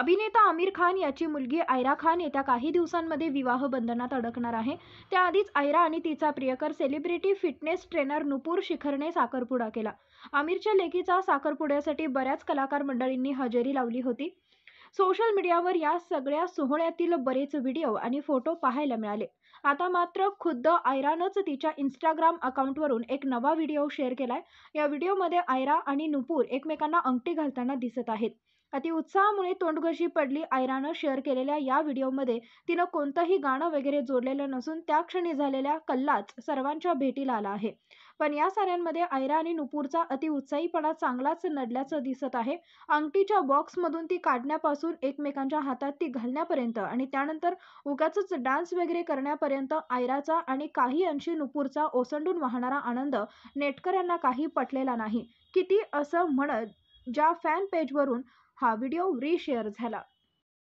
अभिनेता आमिर खान याची मुलगी आयरा खान येत्या काही दिवसांमध्ये विवाह बंधनात अडकणार आहे त्याआधीच आयरा आणि तिचा प्रियकर सेलिब्रिटी फिटनेस ट्रेनर नुपूर शिखरने साखरपुडा केला आमिरच्या लेकीचा साखरपुड्यासाठी बऱ्याच कलाकार मंडळींनी हजेरी लावली होती सोशल मीडियावर या सगळ्या सोहळ्यातील बरेच व्हिडिओ आणि फोटो पाहायला मिळाले आता मात्र खुद्द आयरानच तिच्या इंस्टाग्राम अकाउंटवरून एक नवा व्हिडिओ शेअर केलाय या व्हिडिओमध्ये आयरा आणि नुपूर एकमेकांना अंगठी घालताना दिसत आहेत अतिउत्साहामुळे तोंडघशी पडली आयरानं शेअर केलेल्या या व्हिडिओमध्ये तिनं कोणतंही गाणं वगैरे जोडलेलं नसून त्या क्षणी झालेल्या कल्लाच सर्वांच्या भेटीला आला आहे पण या साऱ्यांमध्ये आयरा आणि नुपूरचा उत्साहीपणा चांगलाच नडल्याचं दिसत आहे अंगठीच्या बॉक्समधून ती काढण्यापासून एकमेकांच्या हातात ती घालण्यापर्यंत आणि त्यानंतर उगाच डान्स वगैरे करण्यापर्यंत आयराचा आणि काही अंशी नुपूरचा ओसंडून वाहणारा आनंद नेटकऱ्यांना काही पटलेला नाही किती असं म्हणत ज्या फॅन पेजवरून हा व्हिडिओ रीशेअर झाला